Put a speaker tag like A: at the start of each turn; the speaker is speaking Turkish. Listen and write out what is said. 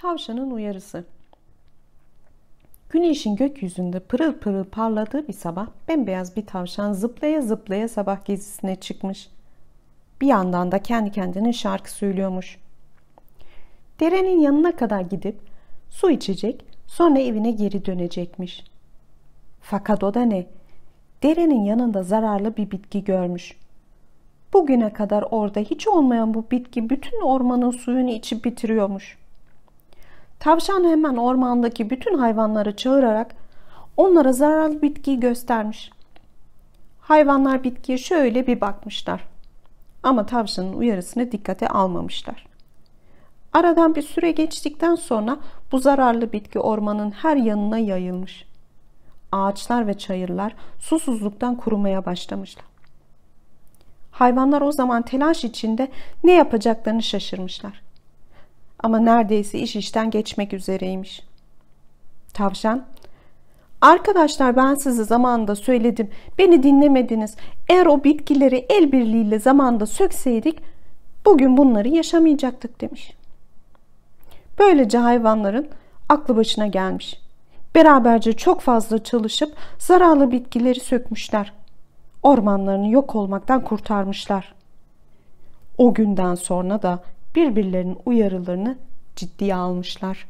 A: Tavşanın uyarısı. Güneşin gökyüzünde pırıl pırıl parladığı bir sabah bembeyaz bir tavşan zıplaya zıplaya sabah gezisine çıkmış. Bir yandan da kendi kendine şarkı söylüyormuş. Derenin yanına kadar gidip su içecek sonra evine geri dönecekmiş. Fakat o da ne? Derenin yanında zararlı bir bitki görmüş. Bugüne kadar orada hiç olmayan bu bitki bütün ormanın suyunu içip bitiriyormuş.'' Tavşan hemen ormandaki bütün hayvanları çağırarak onlara zararlı bitkiyi göstermiş. Hayvanlar bitkiye şöyle bir bakmışlar. Ama tavşanın uyarısını dikkate almamışlar. Aradan bir süre geçtikten sonra bu zararlı bitki ormanın her yanına yayılmış. Ağaçlar ve çayırlar susuzluktan kurumaya başlamışlar. Hayvanlar o zaman telaş içinde ne yapacaklarını şaşırmışlar. Ama neredeyse iş işten geçmek üzereymiş. Tavşan, Arkadaşlar ben sizi zamanında söyledim. Beni dinlemediniz. Eğer o bitkileri el birliğiyle zamanında sökseydik bugün bunları yaşamayacaktık demiş. Böylece hayvanların aklı başına gelmiş. Beraberce çok fazla çalışıp zararlı bitkileri sökmüşler. Ormanlarını yok olmaktan kurtarmışlar. O günden sonra da birbirlerinin uyarılarını ciddiye almışlar.